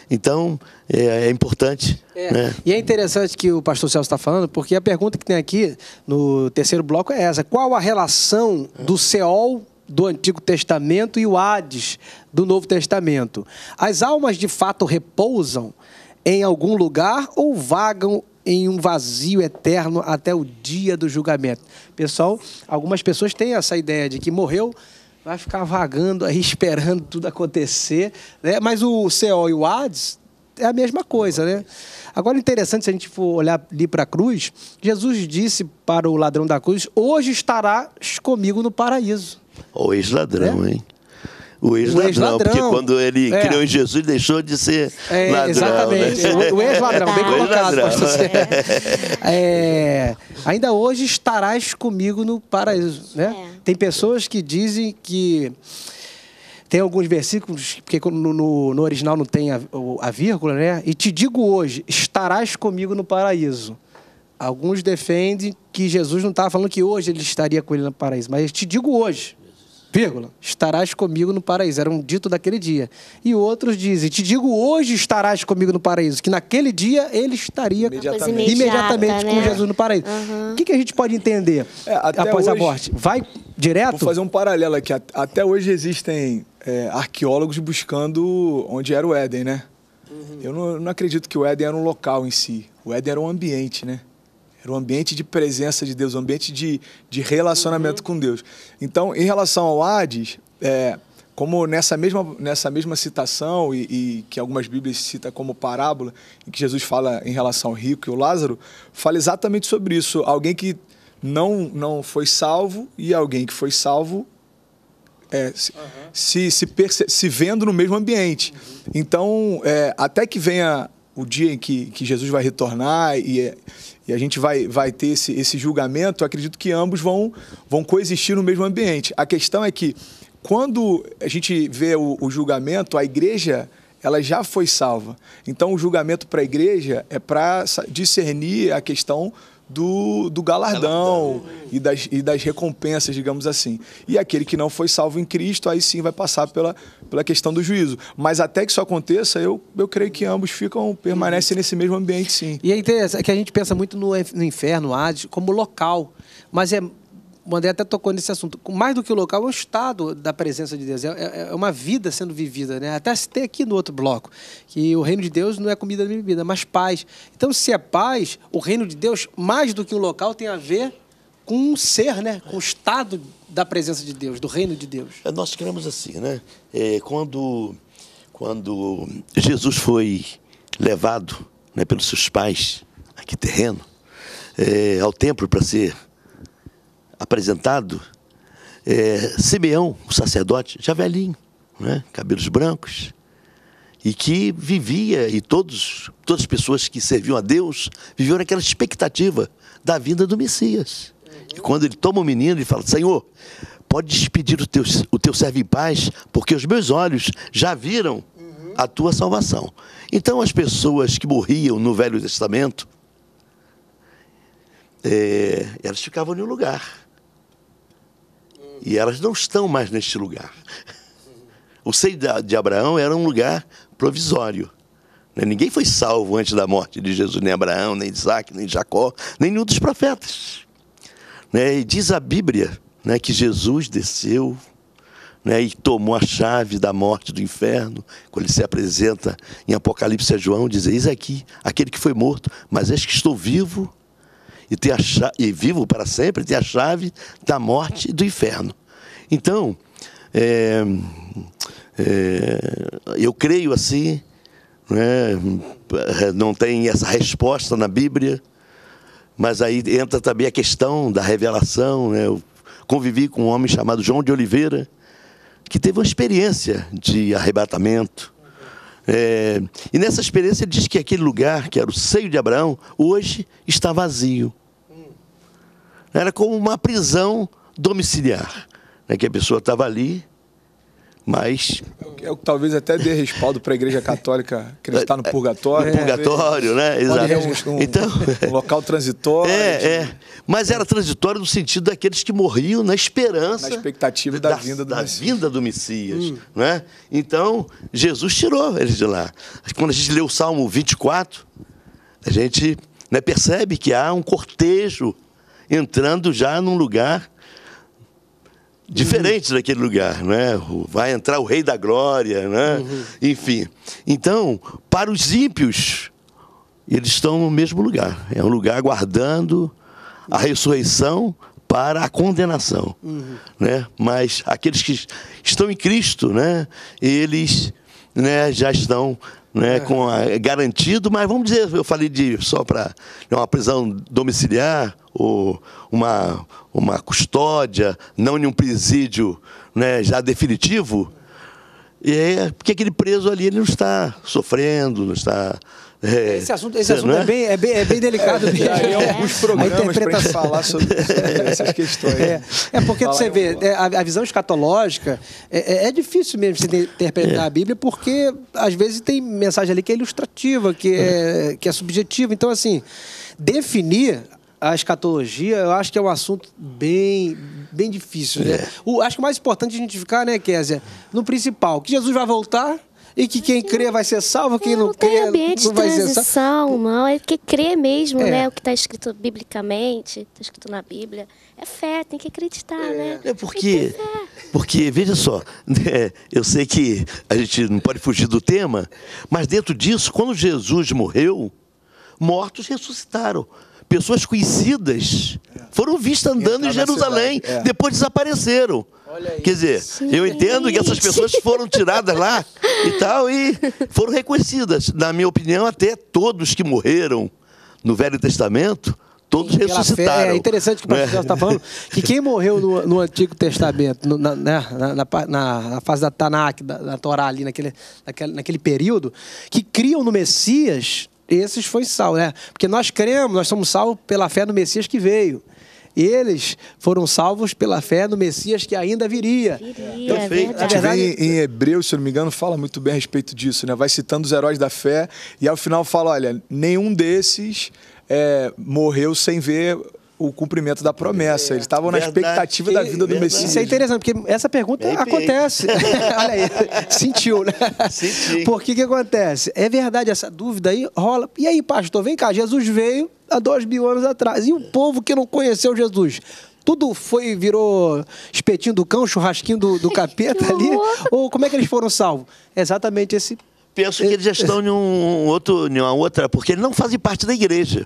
Então, é, é importante. É. Né? E é interessante que o pastor Celso está falando, porque a pergunta que tem aqui no terceiro bloco é essa: qual a relação do Seol do Antigo Testamento e o Hades do Novo Testamento? As almas de fato repousam em algum lugar ou vagam em um vazio eterno até o dia do julgamento. Pessoal, algumas pessoas têm essa ideia de que morreu, vai ficar vagando aí esperando tudo acontecer, né? Mas o CO e o Hades é a mesma coisa, né? Agora, interessante, se a gente for olhar ali para a cruz, Jesus disse para o ladrão da cruz: Hoje estarás comigo no paraíso. O ex-ladrão, né? hein? o ex-ladrão, ex porque quando ele é. criou em Jesus, deixou de ser é, ladrão. Né? Exatamente, né? o ex-ladrão, bem colocado, É. ainda hoje estarás comigo no paraíso. Né? É. Tem pessoas que dizem que... Tem alguns versículos, porque no, no, no original não tem a, a vírgula, né? E te digo hoje, estarás comigo no paraíso. Alguns defendem que Jesus não estava falando que hoje ele estaria com ele no paraíso, mas te digo hoje vírgula, estarás comigo no paraíso. Era um dito daquele dia. E outros dizem, te digo hoje estarás comigo no paraíso, que naquele dia ele estaria imediatamente, imediatamente né? com Jesus no paraíso. Uhum. O que, que, a gente pode entender é, após hoje, a morte? Vai direto? Vou fazer um paralelo aqui. Até hoje existem é, arqueólogos buscando onde era o Éden, né? Uhum. Eu não, não acredito que o Éden era um local em si. O Éden era um ambiente, né? Era um ambiente de presença de Deus, um ambiente de, de relacionamento uhum. com Deus. Então, em relação ao Hades, é, como nessa mesma, nessa mesma citação, e, e, que algumas Bíblias cita como parábola, em que Jesus fala em relação ao rico e o Lázaro, fala exatamente sobre isso. Alguém que não, não foi salvo e alguém que foi salvo é, se, uhum. se, se, se, vendo no mesmo ambiente. Uhum. Então, é, até que venha o dia em que, que Jesus vai retornar e, é, e a gente vai, vai ter esse, esse julgamento, acredito que ambos vão, vão coexistir no mesmo ambiente. A questão é que, quando a gente vê o, o julgamento, a igreja ela já foi salva. Então, o julgamento para a igreja é para discernir a questão do, do galardão, E, das, e das recompensas, digamos assim. E aquele que não foi salvo em Cristo, aí sim vai passar pela, pela questão do juízo. Mas até que isso aconteça, eu, eu creio que ambos ficam, permanecem uhum. nesse mesmo ambiente, sim. E é interessante é que a gente pensa muito no, no inferno, Hades, como local. Mas é o André até tocou nesse assunto. Mais do que o local, é o estado da presença de Deus. É, é, é uma vida sendo vivida, né? Até se aqui no outro bloco, que o reino de Deus não é comida nem bebida, mas paz. Então, se é paz, o reino de Deus, mais do que o local, tem a ver com o ser, né? Com o estado da presença de Deus, do reino de Deus. É, nós queremos assim, né? É, quando, quando Jesus foi levado né, pelos seus pais, aqui terreno, é, ao templo para ser apresentado é, Simeão, o sacerdote, já velhinho, né? cabelos brancos, e que vivia, e todos, todas as pessoas que serviam a Deus viviam naquela expectativa da vinda do Messias. E quando ele toma o menino, e fala: Senhor, pode despedir o teu, o teu servo em paz, porque os meus olhos já viram a tua salvação. Então, as pessoas que morriam no Velho Testamento, é, elas ficavam em um lugar. E elas não estão mais neste lugar. O seio de Abraão era um lugar provisório. Né? Ninguém foi salvo antes da morte de Jesus, nem Abraão, nem Isaac, nem Jacó, nem nenhum dos profetas. Né? E diz a Bíblia né, que Jesus desceu e tomou a chave da morte do inferno, quando ele se apresenta em Apocalipse a João, diz: Eis aqui, aquele que foi morto, mas eis que estou vivo e, ter a chave, e vivo para sempre, ter a chave da morte e do inferno. Então, é, é, eu creio assim, né? não tem essa resposta na Bíblia, mas aí entra também a questão da revelação. Né? Eu convivi com um homem chamado João de Oliveira, que teve uma experiência de arrebatamento. É, e nessa experiência diz que aquele lugar, que era o seio de Abraão, hoje está vazio. Era como uma prisão domiciliar, né, que a pessoa estava ali, mas... É é talvez até dê respaldo para a Igreja Católica acreditar no é, purgatório. No purgatório, é, né? né? Exato. Um, então, um local transitório. É, é. Mas era transitório no sentido daqueles que morriam na esperança... Na expectativa da, da vinda do da Messias. vinda do Messias, hum. né? Então, Jesus tirou eles de lá. Quando a gente lê o Salmo 24, a gente né, percebe que há um cortejo entrando já num lugar diferente uhum. daquele lugar, né? Vai entrar o Rei da Glória, né? Uhum. Enfim. Então, para os ímpios, eles estão no mesmo lugar. É um lugar aguardando a ressurreição para a condenação, uhum. né? Mas aqueles que estão em Cristo, né? Eles né, já estão né, é. com a, é garantido, mas vamos dizer, eu falei de só para uma prisão domiciliar ou uma, uma custódia, não em um presídio né, já definitivo, e é porque aquele preso ali ele não está sofrendo, não está. É, esse assunto, esse né? assunto é? é? bem, é, bem, é bem delicado. Mesmo. Aí é alguns programas interpretação... para falar sobre, né, sobre essas questões. É, é porque Fala você vê, é, a, a, visão escatológica é, é difícil mesmo você interpretar a Bíblia, porque às vezes tem mensagem ali que é ilustrativa, que é, que é subjetiva. Então, assim, definir a escatologia, eu acho que é um assunto bem, bem difícil. Né? É. O, acho que o mais importante a gente ficar, né, Kézia, no principal, que Jesus vai voltar e que quem crê vai ser salvo, quem não, não crê não vai ser salvo. Não, é que crer mesmo, é. né? O que está escrito biblicamente, está escrito na Bíblia. É fé, tem que acreditar, é. né? É porque, porque veja só, né? eu sei que a gente não pode fugir do tema, mas dentro disso, quando Jesus morreu, mortos ressuscitaram pessoas conhecidas foram vistas andando em Jerusalém, é. depois desapareceram. Quer dizer, Sim. eu entendo que essas pessoas foram tiradas lá e tal e foram reconhecidas. Na minha opinião, até todos que morreram no Velho Testamento, todos Sim, ressuscitaram. Fé, é interessante que o pastor né? está é? falando que quem morreu no, no Antigo Testamento, no, na, né, na, na, na, fase da Tanakh, da, da Torá ali, naquele, naquele, naquele período, que criam no Messias, esses foi salvo, né? Porque nós cremos, nós somos salvos pela fé no Messias que veio. Eles foram salvos pela fé no Messias que ainda viria. viria Perfeito. É, é verdade. Em, em Hebreus, se não me engano, fala muito bem a respeito disso, né? Vai citando os heróis da fé e ao final fala: olha, nenhum desses é, morreu sem ver o cumprimento da promessa. Eles estavam na expectativa da vida do verdade. Messias. Isso é interessante, porque essa pergunta Bem acontece. Olha aí, sentiu, né? Senti. Por que que acontece? É verdade, essa dúvida aí rola. E aí, pastor, vem cá, Jesus veio há dois mil anos atrás. E o povo que não conheceu Jesus? Tudo foi, virou espetinho do cão, churrasquinho do, do capeta ali? Ou como é que eles foram salvos? Exatamente esse... Penso que eles estão em um outro, em uma outra... Porque eles não fazem parte da igreja.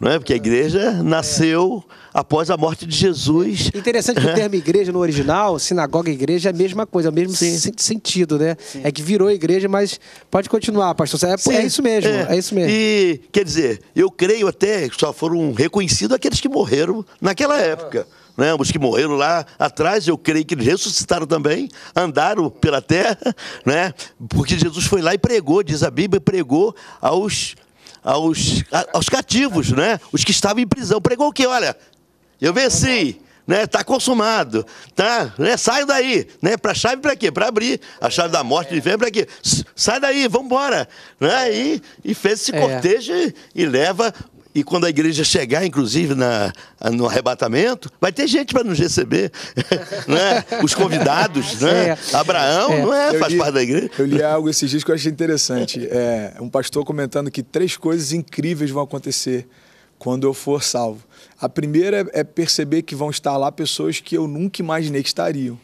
Não é? Porque a ah. igreja nasceu é. após a morte de Jesus. Interessante que o né? termo igreja no original, sinagoga e igreja é a mesma coisa, é o mesmo Sim. sentido, né? Sim. É que virou igreja, mas pode continuar, pastor. É, é isso mesmo, é. é. isso mesmo. E, quer dizer, eu creio até que só foram reconhecidos aqueles que morreram naquela ah. época. Né, os que morreram lá atrás, eu creio que eles ressuscitaram também, andaram pela terra, né? porque Jesus foi lá e pregou, diz a Bíblia, pregou aos aos, ah, aos cativos, né? Os que estavam em prisão. Pregou o quê? olha, eu venci, né? Tá consumado, tá? Né? Sai daí, né? Para chave para quê? Para abrir a chave da morte de inferno para quê? Sai daí, vamos embora, né? E, e fez esse é. cortejo e, e leva e quando a igreja chegar, inclusive, na, no arrebatamento, vai ter gente para nos receber. né? Os convidados, né? É. Abraão, é. não é? Eu Faz li, parte da igreja. Eu li algo esses dias que eu achei interessante. É, um pastor comentando que três coisas incríveis vão acontecer quando eu for salvo. A primeira é, é perceber que vão estar lá pessoas que eu nunca imaginei que estariam.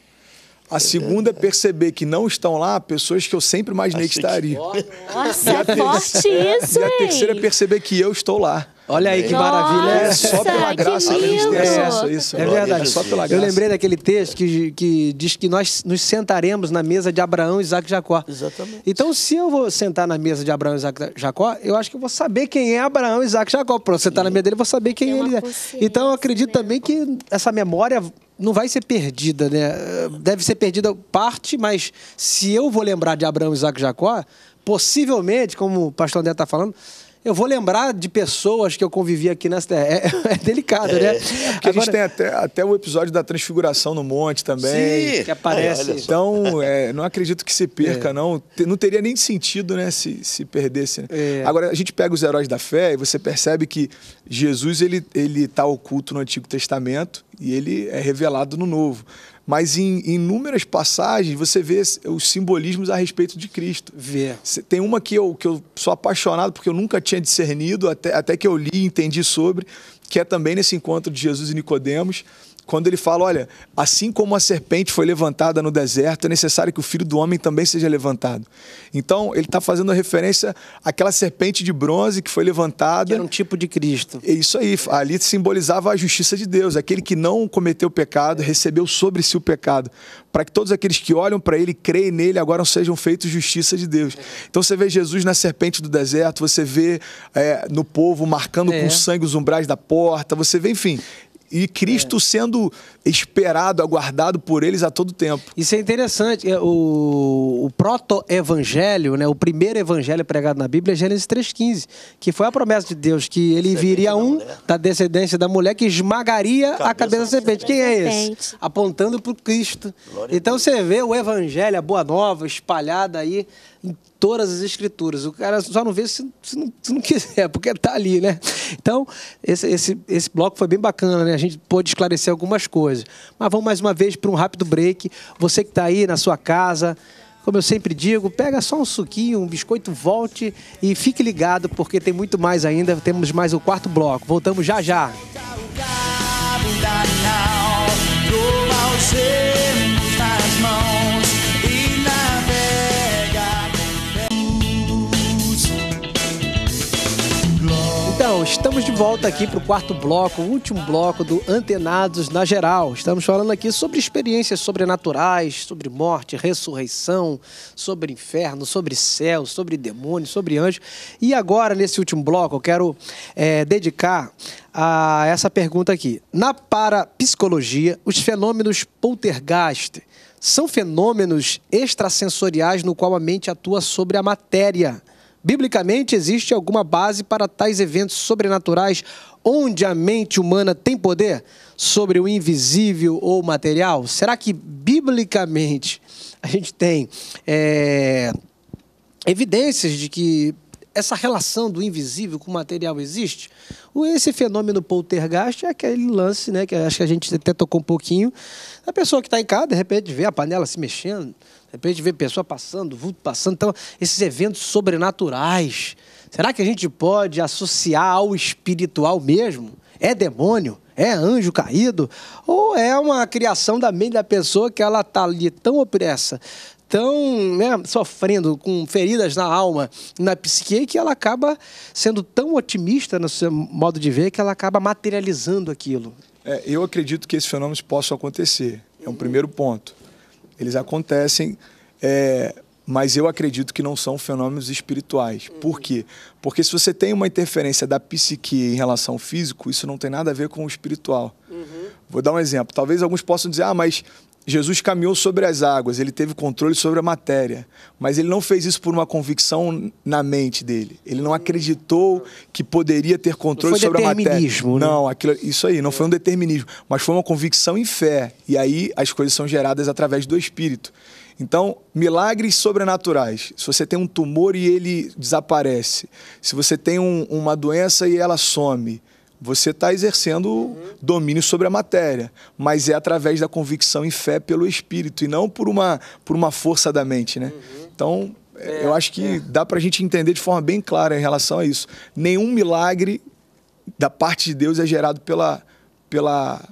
A segunda é perceber que não estão lá pessoas que eu sempre imaginei Achei que estariam. Que... Nossa, é forte isso, E a terceira é perceber que eu estou lá. Olha aí que Nossa, maravilha. É só pela graça que a gente tem acesso a isso. É verdade. É só pela graça. Eu lembrei daquele texto que, que diz que nós nos sentaremos na mesa de Abraão, Isaac e Jacó. Exatamente. Então, se eu vou sentar na mesa de Abraão, Isaac e Jacó, eu acho que eu vou saber quem é Abraão, Isaac e Jacó. Pronto, sentar na mesa dele, eu vou saber quem é ele é. Então, eu acredito mesmo. Né? também que essa memória não vai ser perdida, né? Deve ser perdida parte, mas se eu vou lembrar de Abraão, Isaac e Jacó, possivelmente, como o pastor André está falando, eu vou lembrar de pessoas que eu convivi aqui nessa terra. É, é delicado, né? É, porque Agora... a gente tem até, até o episódio da transfiguração no monte também. Sim, que aparece. então, é, não acredito que se perca, é. não. Não teria nem sentido, né, se, se perdesse. Né? Agora, a gente pega os heróis da fé e você percebe que Jesus, ele está ele tá oculto no Antigo Testamento e ele é revelado no Novo. Mas em, inúmeras passagens você vê os simbolismos a respeito de Cristo. Vê. Tem uma que eu, que eu sou apaixonado porque eu nunca tinha discernido, até, até que eu li e entendi sobre, que é também nesse encontro de Jesus e Nicodemos, quando ele fala: olha, assim como a serpente foi levantada no deserto, é necessário que o filho do homem também seja levantado. Então, ele está fazendo referência àquela serpente de bronze que foi levantada. Que era um tipo de Cristo. É isso aí. Ali simbolizava a justiça de Deus. Aquele que não cometeu pecado recebeu sobre si o pecado, para que todos aqueles que olham para ele, creem nele, agora sejam feitos justiça de Deus. Então, você vê Jesus na serpente do deserto, você vê é, no povo marcando é. com sangue os umbrais da porta, você vê, enfim e Cristo é. sendo esperado, aguardado por eles a todo tempo. Isso é interessante. É, o, o proto-evangelho, né, o primeiro evangelho pregado na Bíblia é Gênesis 3,15, que foi a promessa de Deus que ele viria um da descendência da mulher que esmagaria cabeça a cabeça da serpente. Quem é esse? Apontando para o Cristo. Glória então você vê o evangelho, a boa nova espalhada aí em todas as escrituras. O cara só não vê se, se, não, se não, quiser, porque está ali, né? Então, esse, esse, esse bloco foi bem bacana, né? A gente pôde esclarecer algumas coisas. Mas vamos mais uma vez para um rápido break. Você que está aí na sua casa, como eu sempre digo, pega só um suquinho, um biscoito, volte e fique ligado, porque tem muito mais ainda. Temos mais o quarto bloco. Voltamos já já. Música Então, estamos de volta aqui para o quarto bloco, o último bloco do Antenados na Geral. Estamos falando aqui sobre experiências sobrenaturais, sobre morte, ressurreição, sobre inferno, sobre céu, sobre demônio, sobre anjo. E agora, nesse último bloco, eu quero é, dedicar a essa pergunta aqui. Na parapsicologia, os fenômenos poltergeist são fenômenos extrasensoriais no qual a mente atua sobre a matéria – Biblicamente, existe alguma base para tais eventos sobrenaturais onde a mente humana tem poder sobre o invisível ou material? Será que, biblicamente, a gente tem é, evidências de que essa relação do invisível com o material existe? Esse fenômeno poltergeist é aquele lance, né, que acho que a gente até tocou um pouquinho, a pessoa que está em casa, de repente vê a panela se mexendo, de repente vê pessoa passando, vulto passando, então esses eventos sobrenaturais. Será que a gente pode associar ao espiritual mesmo? É demônio? É anjo caído? Ou é uma criação da mente da pessoa que ela está ali tão opressa tão né, sofrendo com feridas na alma, na psique, que ela acaba sendo tão otimista no seu modo de ver que ela acaba materializando aquilo. É, eu acredito que esses fenômenos possam acontecer. É um primeiro ponto. Eles acontecem, é, mas eu acredito que não são fenômenos espirituais. Por quê? Porque se você tem uma interferência da psique em relação ao físico, isso não tem nada a ver com o espiritual. Uhum. Vou dar um exemplo. Talvez alguns possam dizer, ah, mas Jesus caminhou sobre as águas, ele teve controle sobre a matéria, mas ele não fez isso por uma convicção na mente dele. Ele não acreditou que poderia ter controle sobre a matéria. Determinismo, né? Não, aquilo, isso aí, não foi um determinismo, mas foi uma convicção em fé. E aí as coisas são geradas através do Espírito. Então, milagres sobrenaturais. Se você tem um tumor e ele desaparece, se você tem um, uma doença e ela some, você está exercendo uhum. domínio sobre a matéria, mas é através da convicção e fé pelo Espírito e não por uma, por uma força da mente, né? Uhum. Então, é, eu acho que é. dá para a gente entender de forma bem clara em relação a isso. Nenhum milagre da parte de Deus é gerado pela, pela,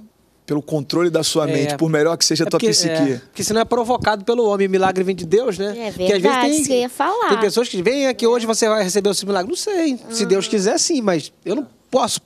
pelo controle da sua é. mente, por melhor que seja a é tua porque, psique. É, porque senão é provocado pelo homem, o milagre vem de Deus, né? É verdade, às vezes tem, que eu ia falar. Tem pessoas que vêm aqui é. hoje, você vai receber o seu milagre. Não sei, se Deus uhum. quiser sim, mas eu não posso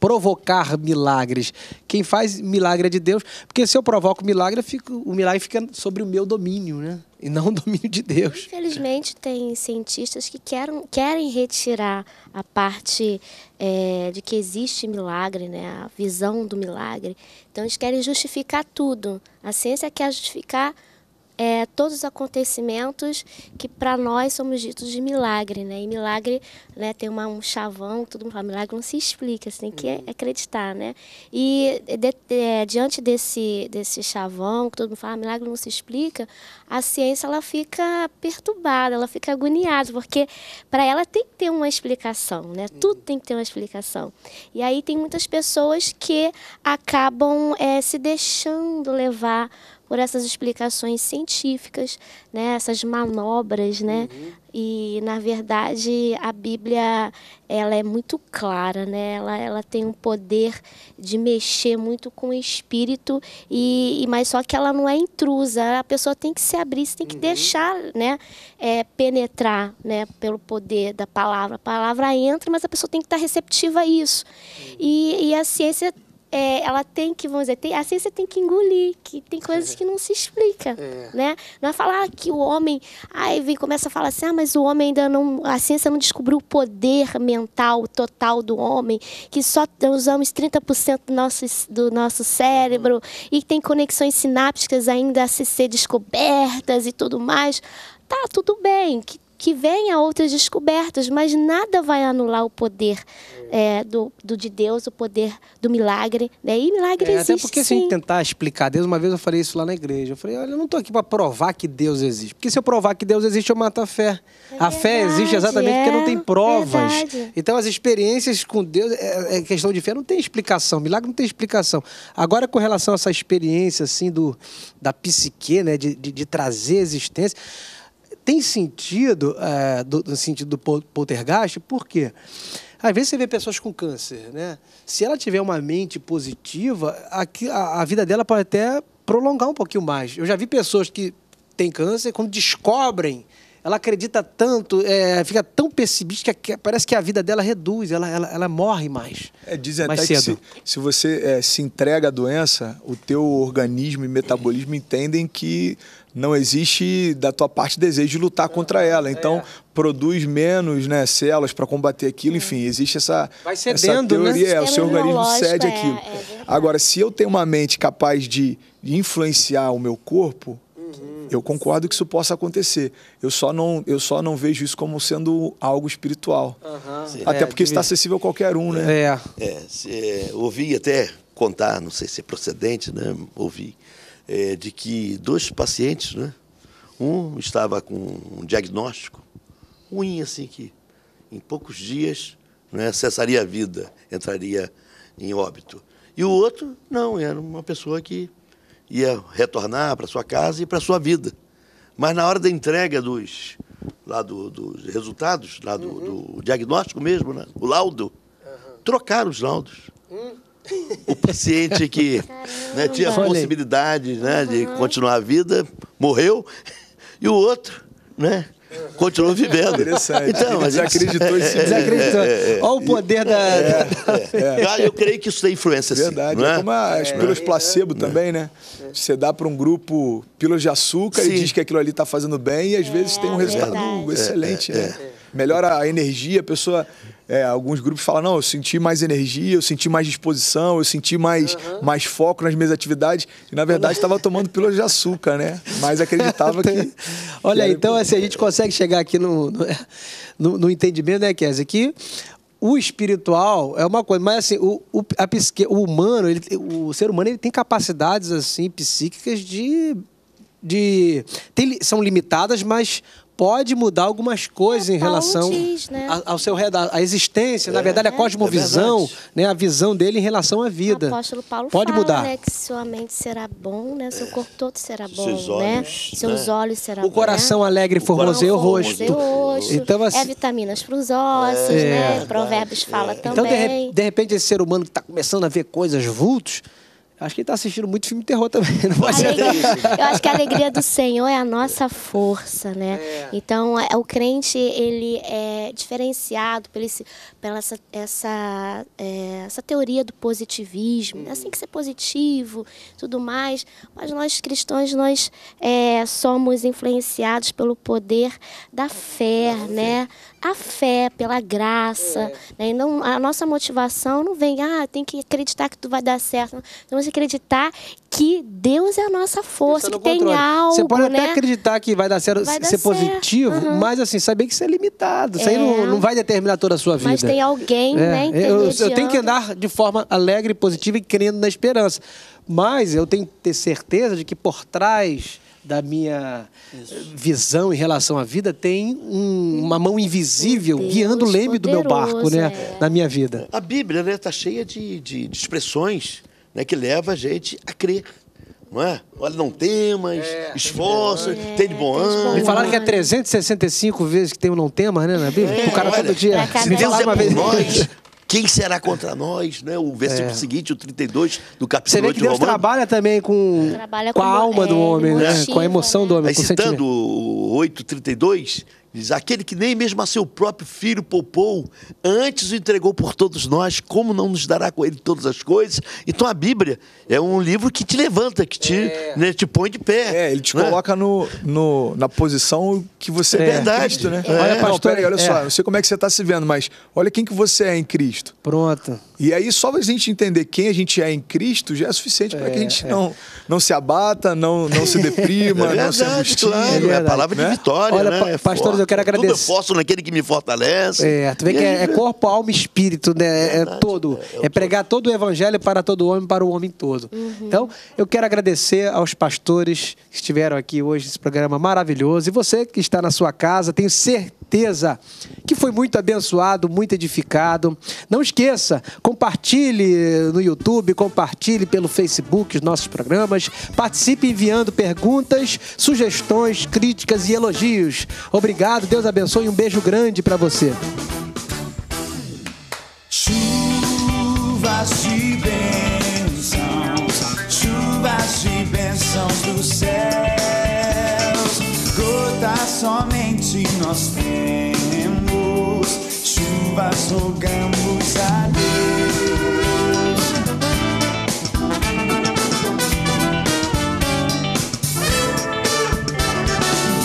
provocar milagres. Quem faz milagre é de Deus, porque se eu provoco milagre, eu fico, o milagre fica sobre o meu domínio, né? E não o domínio de Deus. Infelizmente, tem cientistas que querem, querem retirar a parte é, de que existe milagre, né? a visão do milagre. Então, eles querem justificar tudo. A ciência quer justificar tudo é, todos os acontecimentos que para nós somos ditos de milagre, né? E milagre, né, tem uma, um chavão, todo mundo fala, milagre não se explica, você tem que uhum. acreditar, né? E de, de, é, diante desse, desse chavão, que todo mundo fala, milagre não se explica, a ciência, ela fica perturbada, ela fica agoniada, porque para ela tem que ter uma explicação, né? Uhum. Tudo tem que ter uma explicação. E aí tem muitas pessoas que acabam é, se deixando levar por essas explicações científicas, né, essas manobras, né? Uhum. E na verdade a Bíblia ela é muito clara, né? Ela, ela tem um poder de mexer muito com o espírito e, e mas só que ela não é intrusa. A pessoa tem que se abrir, tem que uhum. deixar, né? É, penetrar, né? Pelo poder da palavra. A palavra entra, mas a pessoa tem que estar receptiva a isso. Uhum. E, e a ciência é, ela tem que, vamos dizer, tem, a ciência tem que engolir, que tem coisas que não se explica, é. né? Não é falar que o homem, aí vem, começa a falar assim, ah, mas o homem ainda não, a ciência não descobriu o poder mental total do homem, que só usamos 30% do nosso, do nosso cérebro uhum. e tem conexões sinápticas ainda a se ser descobertas e tudo mais tá tudo bem, que que venha outras descobertas, mas nada vai anular o poder é. é, do, do, de Deus, o poder do milagre. Né? E milagre é, existe. Até porque sim. se a gente tentar explicar Deus, uma vez eu falei isso lá na igreja. Eu falei, olha, eu não estou aqui para provar que Deus existe. Porque se eu provar que Deus existe, eu mato a fé. É a verdade, fé existe exatamente porque não tem é provas. Verdade. Então as experiências com Deus, é, é, questão de fé, não tem explicação. Milagre não tem explicação. Agora, com relação a essa experiência assim do, da psique, né? de, de, de trazer existência tem sentido, é, do, no sentido do poltergeist, por quê? Às vezes você vê pessoas com câncer, né? Se ela tiver uma mente positiva, a, a vida dela pode até prolongar um pouquinho mais. Eu já vi pessoas que têm câncer, quando descobrem, ela acredita tanto, é, fica tão pessimista que parece que a vida dela reduz, ela, ela, ela morre mais. É, dizem mais até cedo. que se, se você é, se entrega à doença, o teu organismo e metabolismo entendem que não existe da tua parte desejo de lutar contra ela. Então, é. produz menos né, células para combater aquilo, enfim, existe essa, Vai cedendo, essa né? teoria, né? é, o seu organismo cede é, aquilo. É, Agora, se eu tenho uma mente capaz de influenciar o meu corpo, uhum. eu concordo que isso possa acontecer. Eu só não, eu só não vejo isso como sendo algo espiritual. Uhum. Até é, porque está acessível a qualquer um, né? É. é ouvi até contar, não sei se é procedente, né? Ouvi é, de que dois pacientes, né? Um estava com um diagnóstico ruim, assim, que em poucos dias né, cessaria a vida, entraria em óbito. E o outro, não, era uma pessoa que ia retornar para sua casa e para sua vida. Mas na hora da entrega dos, lá do, dos resultados, lá do, uhum. do diagnóstico mesmo, né, o laudo, uhum. trocaram os laudos. Uhum o paciente que né, tinha a possibilidade né, de continuar a vida morreu e o outro, né? Continuou vivendo. Interessante. Então, Ele desacreditou gente... Desacreditou. É, é, é, é, é, Olha o poder da. Ah, eu creio que isso tem influência, Verdade. Sim, é? como as pílulas placebo também, né? Você dá para um grupo pílulas de açúcar sim. e diz que aquilo ali está fazendo bem e às vezes tem um resultado excelente, né? melhora a energia, a pessoa. É, alguns grupos falam, não, eu senti mais energia, eu senti mais disposição, eu senti mais, uhum. mais foco nas minhas atividades. E, na verdade, estava tomando pílulas de açúcar, né? Mas acreditava que... Olha, que então, assim, a gente consegue chegar aqui no, no, no entendimento, né, Kézia, que o espiritual é uma coisa, mas assim, o, o, a psique, o humano, ele, o ser humano, ele tem capacidades, assim, psíquicas de... de tem, são limitadas, mas pode mudar algumas coisas é, em tá relação diz, né? ao seu à existência, é, na verdade, a é. cosmovisão, é né, a visão dele em relação à vida. O apóstolo Paulo pode fala, mudar. Né, que sua mente será bom, né, seu corpo todo será bom, seus né? olhos, né? seus olhos será o Coração né? alegre, o formoseia o rosto. Então, assim, é vitaminas para os ossos, é. né? Provérbios fala também. Então, de, de repente, esse ser humano que está começando a ver coisas vultos, Acho que ele tá assistindo muito filme de terror também. Alegria, eu acho que a alegria do Senhor é a nossa força, né? É. Então, é, o crente, ele é diferenciado por esse, pela essa, essa, é, essa teoria do positivismo. Hum. Assim que ser positivo, tudo mais. Mas nós cristãos, nós é, somos influenciados pelo poder da fé, né? a fé, pela graça. É. Né? Não, a nossa motivação não vem, ah, tem que acreditar que tu vai dar certo. Temos que acreditar que Deus é a nossa força, é que controle. tem algo. Você pode né? até acreditar que vai dar certo, vai dar ser certo. positivo, uhum. mas assim, saber que você é limitado. É. Isso aí é. não, não, vai determinar toda a sua vida. Mas tem alguém, é. né? Eu, eu tenho que andar de forma alegre, positiva e crendo na esperança. Mas eu tenho que ter certeza de que por trás da minha Isso. Eh, visão em relação à vida, tem um, uma mão invisível Deus guiando o leme do meu barco, né? É. Na minha vida. A Bíblia está né, tá cheia de, de, de expressões né, que leva a gente a crer. Não é? Olha, não temas, é, esforço, é, tem de bom ano. Me falaram que é 365 vezes que tem o um não temas, né, na Bíblia? É, o cara olha, todo dia. Se Deus é por vez... nós, quem será contra é. nós? Né? O versículo é. seguinte, o 32 do capítulo Você vê que Deus trabalha também com, trabalha com, a alma do é, homem, né? com a emoção do né? homem. Aí, com citando o 8, 32, Diz: aquele que nem mesmo a seu próprio filho poupou, antes o entregou por todos nós, como não nos dará com ele todas as coisas? Então a Bíblia é um livro que te levanta, que te, é. né, te põe de pé. É, ele te né? coloca no, no, na posição que você é, é verdade. Cristo, né? É. Olha, pastor, não, peraí, olha só, não é. sei como é que você está se vendo, mas olha quem que você é em Cristo. Pronto. E aí, só a gente entender quem a gente é em Cristo já é suficiente é, para que a é, gente é. não, não se abata, não, não se deprima, é, né? é verdade, não se angustie. Claro, é, a palavra né? de vitória. Olha, né? É pastores, eu quero agradecer. Tudo eu posso naquele que me fortalece. É, tu vê que é, né? corpo, alma e espírito, né? Verdade, é todo. É, pregar todo o evangelho para todo homem, para o homem todo. Uhum. Então, eu quero agradecer aos pastores que estiveram aqui hoje, esse programa maravilhoso. E você que está na sua casa, tenho certeza que foi muito abençoado, muito edificado. Não esqueça, Compartilhe no YouTube, compartilhe pelo Facebook os nossos programas. Participe enviando perguntas, sugestões, críticas e elogios. Obrigado, Deus abençoe e um beijo grande para você. Chuvas de bênçãos, chuvas de bênçãos do céu, gotas somente nós temos chuvas rogamos a Deus.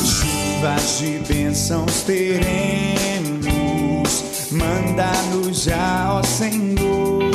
Chuvas de bênçãos teremos, manda-nos já, ó Senhor.